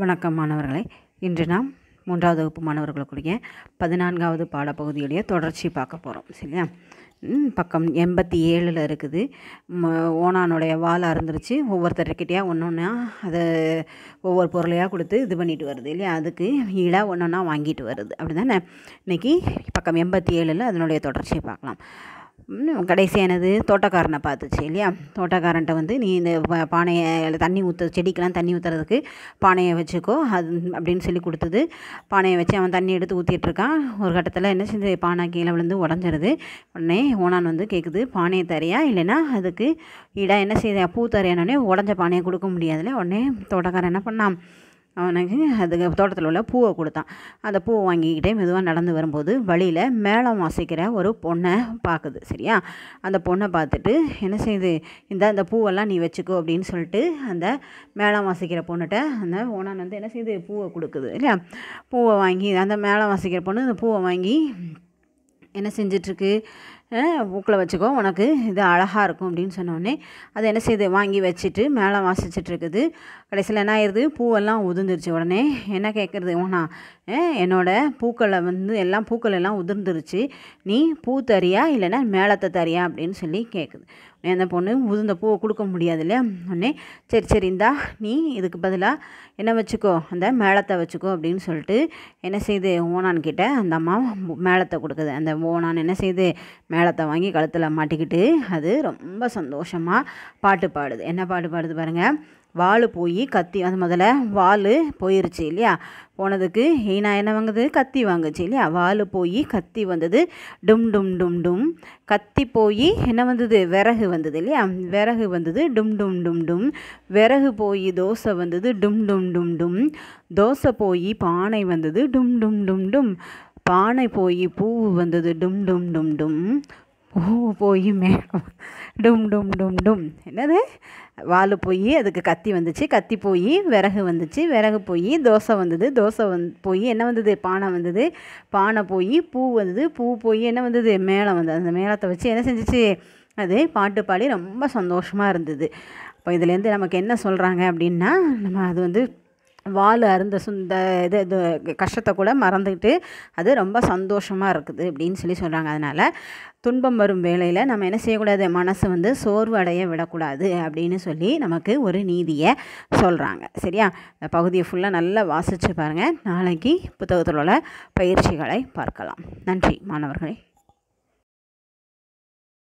வணக்கம் மாணவர்களே இன்று நாம் மூன்றாவது வகுப்பு மாணவர்களுக்குரிய பதினான்காவது பாடப்பகுதியுடைய தொடர்ச்சி பார்க்க போகிறோம் சரியா பக்கம் எண்பத்தி ஏழில் இருக்குது ஓனானுடைய வால் அறந்துருச்சு ஒவ்வொருத்தர்கிட்டயா ஒன்று ஒன்றா அதை ஒவ்வொரு பொருளையாக கொடுத்து இது பண்ணிட்டு வருது இல்லையா அதுக்கு ஈழாக ஒன்று ஒன்றா வாங்கிட்டு வருது அப்படி தானே இன்றைக்கி பக்கம் எண்பத்தி ஏழில் அதனுடைய தொடர்ச்சியை பார்க்கலாம் கடைசியானது தோட்டக்காரனை பார்த்துச்சு இல்லையா தோட்டக்காரன்ட்ட வந்து நீ இந்த பானையை தண்ணி ஊற்று செடிக்கெலாம் தண்ணி ஊற்றுறதுக்கு பானையை வச்சுக்கோ அது அப்படின்னு சொல்லி கொடுத்தது பானையை வச்சு அவன் தண்ணி எடுத்து ஊற்றிட்டுருக்கான் ஒரு கட்டத்தில் என்ன செஞ்சு பானை கீழே விழுந்து உடஞ்சிருது உடனே ஓனான் வந்து கேட்குது பானையை தரையா இல்லைன்னா அதுக்கு ஈடாக என்ன செய்ய பூ தரையானோடனே உடஞ்ச பானையை கொடுக்க முடியாதுல்ல உடனே தோட்டக்காரன் என்ன பண்ணான் அவனுக்கு அதுக்கு தோட்டத்தில் உள்ள பூவை கொடுத்தான் அந்த பூவை வாங்கிக்கிட்டே மெதுவாக நடந்து வரும்போது வழியில் மேளம் வாசிக்கிற ஒரு பொண்ணை பார்க்குது சரியா அந்த பொண்ணை பார்த்துட்டு என்ன செய்யுது இந்த அந்த பூவெல்லாம் நீ வச்சுக்கோ அப்படின்னு சொல்லிட்டு அந்த மேளம் வாசிக்கிற பொண்ணுகிட்ட அந்த ஓனான் வந்து என்ன செய்யுது பூவை கொடுக்குது இல்லையா பூவை வாங்கி அந்த மேளம் வாசிக்கிற பொண்ணு அந்த பூவை வாங்கி என்ன செஞ்சிட்ருக்கு பூக்களை வச்சுக்கோ உனக்கு இது அழகாக இருக்கும் அப்படின்னு சொன்னோடனே அதை என்ன செய்யுது வாங்கி வச்சுட்டு மேலே வாசிச்சுட்டு இருக்குது கடைசியில் என்ன ஆயிடுது பூவெல்லாம் உதிர்ந்துருச்சு உடனே என்ன கேட்குறது ஓனா என்னோடய பூக்களை வந்து எல்லாம் பூக்கள் எல்லாம் உதிர்ந்துருச்சு நீ பூ தரியா இல்லைன்னா மேளத்தை தரியா அப்படின்னு சொல்லி கேட்குது உடனே அந்த பொண்ணு உதிர்ந்த பூவை கொடுக்க முடியாது இல்லையா உடனே சரி சரி இந்தா நீ இதுக்கு பதிலாக என்ன வச்சுக்கோ அந்த மேளத்தை வச்சுக்கோ அப்படின்னு சொல்லிட்டு என்ன செய்யுது ஓனான்கிட்ட அந்த அம்மா மேளத்தை கொடுக்குது அந்த ஓனான் என்ன செய்யுது மே மேளத்தை வாங்கி கழுத்தில் மாட்டிக்கிட்டு அது ரொம்ப சந்தோஷமாக பாட்டு பாடுது என்ன பாட்டு பாடுது பாருங்கள் வால் போய் கத்தி அது முதல்ல வால் போயிருச்சு இல்லையா போனதுக்கு ஈனா என்ன வாங்குது கத்தி வாங்குச்சு இல்லையா வால் போய் கத்தி வந்தது டும் டும் டும் டும் கத்தி போய் என்ன வந்தது விறகு வந்தது இல்லையா விறகு வந்தது டும் டும் டும் டும் விறகு போய் தோசை வந்தது டும் டும் டும் டும் தோசை போய் பானை வந்தது டும் டும் டும் டும் பானை போய் பூ வந்தது டும் டும் டும் டும் பூ போய் மேடம் டும் டும் டும் டும் என்னது வால் போய் அதுக்கு கத்தி வந்துச்சு கத்தி போய் விறகு வந்துச்சு விறகு போய் தோசை வந்தது தோசை வந் போய் என்ன வந்தது பானை வந்தது பானை போய் பூ வந்தது பூ போய் என்ன வந்தது மேளம் வந்தது அந்த மேளத்தை வச்சு என்ன செஞ்சிச்சு அது பாட்டு பாடி ரொம்ப சந்தோஷமாக இருந்தது அப்போ இதுலேருந்து நமக்கு என்ன சொல்கிறாங்க அப்படின்னா நம்ம அது வந்து வாள் அருந்த சுந்த இது இது கஷ்டத்தை கூட மறந்துக்கிட்டு அது ரொம்ப சந்தோஷமாக இருக்குது அப்படின்னு சொல்லி சொல்கிறாங்க அதனால் துன்பம் வரும் வேலையில் நம்ம என்ன செய்யக்கூடாது மனசு வந்து சோர்வு அடைய விடக்கூடாது அப்படின்னு சொல்லி நமக்கு ஒரு நீதியை சொல்கிறாங்க சரியா இந்த பகுதியை ஃபுல்லாக நல்லா வாசித்து பாருங்கள் நாளைக்கு புத்தகத்தில் உள்ள பயிற்சிகளை பார்க்கலாம் நன்றி மாணவர்களே